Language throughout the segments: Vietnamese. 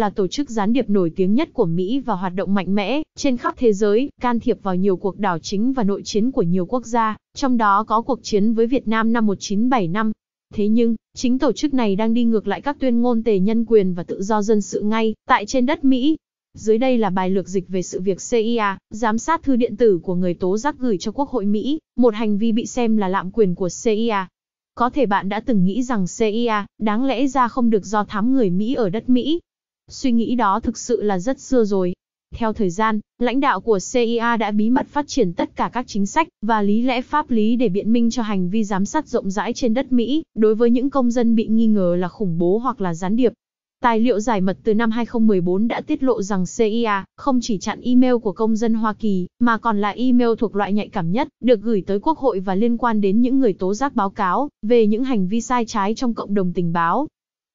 là tổ chức gián điệp nổi tiếng nhất của Mỹ và hoạt động mạnh mẽ trên khắp thế giới, can thiệp vào nhiều cuộc đảo chính và nội chiến của nhiều quốc gia, trong đó có cuộc chiến với Việt Nam năm 1975. Thế nhưng, chính tổ chức này đang đi ngược lại các tuyên ngôn tề nhân quyền và tự do dân sự ngay tại trên đất Mỹ. Dưới đây là bài lược dịch về sự việc CIA, giám sát thư điện tử của người tố giác gửi cho Quốc hội Mỹ, một hành vi bị xem là lạm quyền của CIA. Có thể bạn đã từng nghĩ rằng CIA, đáng lẽ ra không được do thám người Mỹ ở đất Mỹ, Suy nghĩ đó thực sự là rất xưa rồi. Theo thời gian, lãnh đạo của CIA đã bí mật phát triển tất cả các chính sách và lý lẽ pháp lý để biện minh cho hành vi giám sát rộng rãi trên đất Mỹ đối với những công dân bị nghi ngờ là khủng bố hoặc là gián điệp. Tài liệu giải mật từ năm 2014 đã tiết lộ rằng CIA không chỉ chặn email của công dân Hoa Kỳ, mà còn là email thuộc loại nhạy cảm nhất, được gửi tới Quốc hội và liên quan đến những người tố giác báo cáo về những hành vi sai trái trong cộng đồng tình báo.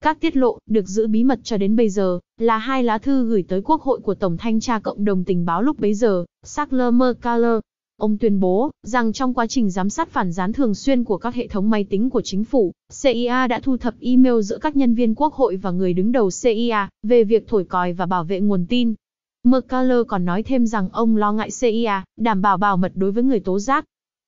Các tiết lộ được giữ bí mật cho đến bây giờ là hai lá thư gửi tới Quốc hội của Tổng thanh tra cộng đồng tình báo lúc bấy giờ, Sackler Mercaller. Ông tuyên bố rằng trong quá trình giám sát phản gián thường xuyên của các hệ thống máy tính của chính phủ, CIA đã thu thập email giữa các nhân viên quốc hội và người đứng đầu CIA về việc thổi còi và bảo vệ nguồn tin. Mercaller còn nói thêm rằng ông lo ngại CIA đảm bảo bảo mật đối với người tố giác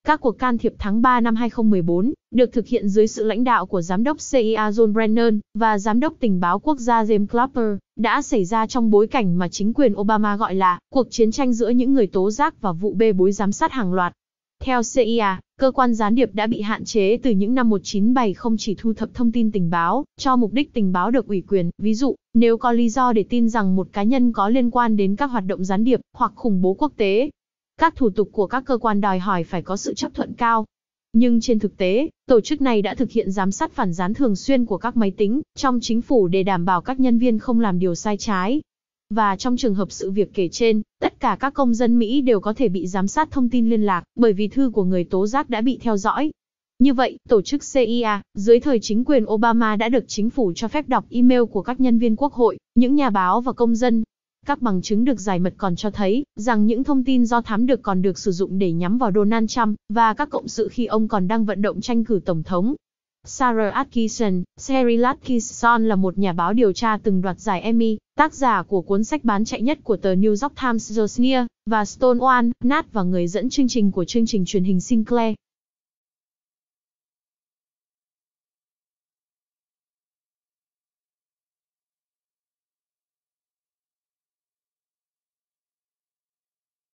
các cuộc can thiệp tháng 3 năm 2014 được thực hiện dưới sự lãnh đạo của giám đốc CIA e John Brennan và giám đốc tình báo quốc gia James Clapper đã xảy ra trong bối cảnh mà chính quyền Obama gọi là cuộc chiến tranh giữa những người tố giác và vụ bê bối giám sát hàng loạt. Theo CIA, e cơ quan gián điệp đã bị hạn chế từ những năm 1970 chỉ thu thập thông tin tình báo cho mục đích tình báo được ủy quyền, ví dụ, nếu có lý do để tin rằng một cá nhân có liên quan đến các hoạt động gián điệp hoặc khủng bố quốc tế, các thủ tục của các cơ quan đòi hỏi phải có sự chấp thuận cao. Nhưng trên thực tế, tổ chức này đã thực hiện giám sát phản gián thường xuyên của các máy tính trong chính phủ để đảm bảo các nhân viên không làm điều sai trái. Và trong trường hợp sự việc kể trên, tất cả các công dân Mỹ đều có thể bị giám sát thông tin liên lạc bởi vì thư của người tố giác đã bị theo dõi. Như vậy, tổ chức CIA, dưới thời chính quyền Obama đã được chính phủ cho phép đọc email của các nhân viên quốc hội, những nhà báo và công dân, các bằng chứng được giải mật còn cho thấy rằng những thông tin do thám được còn được sử dụng để nhắm vào Donald Trump và các cộng sự khi ông còn đang vận động tranh cử tổng thống. Sarah Atkinson, Sherry Atkinson là một nhà báo điều tra từng đoạt giải Emmy, tác giả của cuốn sách bán chạy nhất của tờ New York Times The Josiah và Stonewall, Nat và người dẫn chương trình của chương trình truyền hình Sinclair.